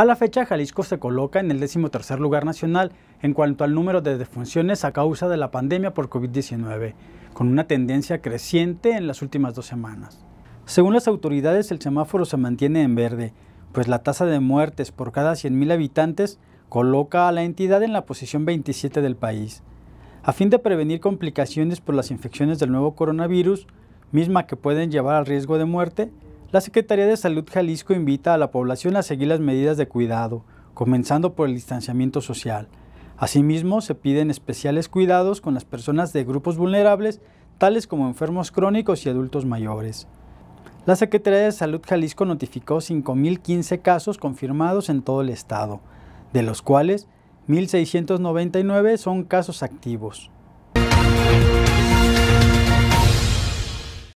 A la fecha, Jalisco se coloca en el 13 lugar nacional en cuanto al número de defunciones a causa de la pandemia por COVID-19, con una tendencia creciente en las últimas dos semanas. Según las autoridades, el semáforo se mantiene en verde, pues la tasa de muertes por cada 100.000 habitantes coloca a la entidad en la posición 27 del país. A fin de prevenir complicaciones por las infecciones del nuevo coronavirus, misma que pueden llevar al riesgo de muerte, la Secretaría de Salud Jalisco invita a la población a seguir las medidas de cuidado, comenzando por el distanciamiento social. Asimismo, se piden especiales cuidados con las personas de grupos vulnerables, tales como enfermos crónicos y adultos mayores. La Secretaría de Salud Jalisco notificó 5.015 casos confirmados en todo el estado, de los cuales 1.699 son casos activos.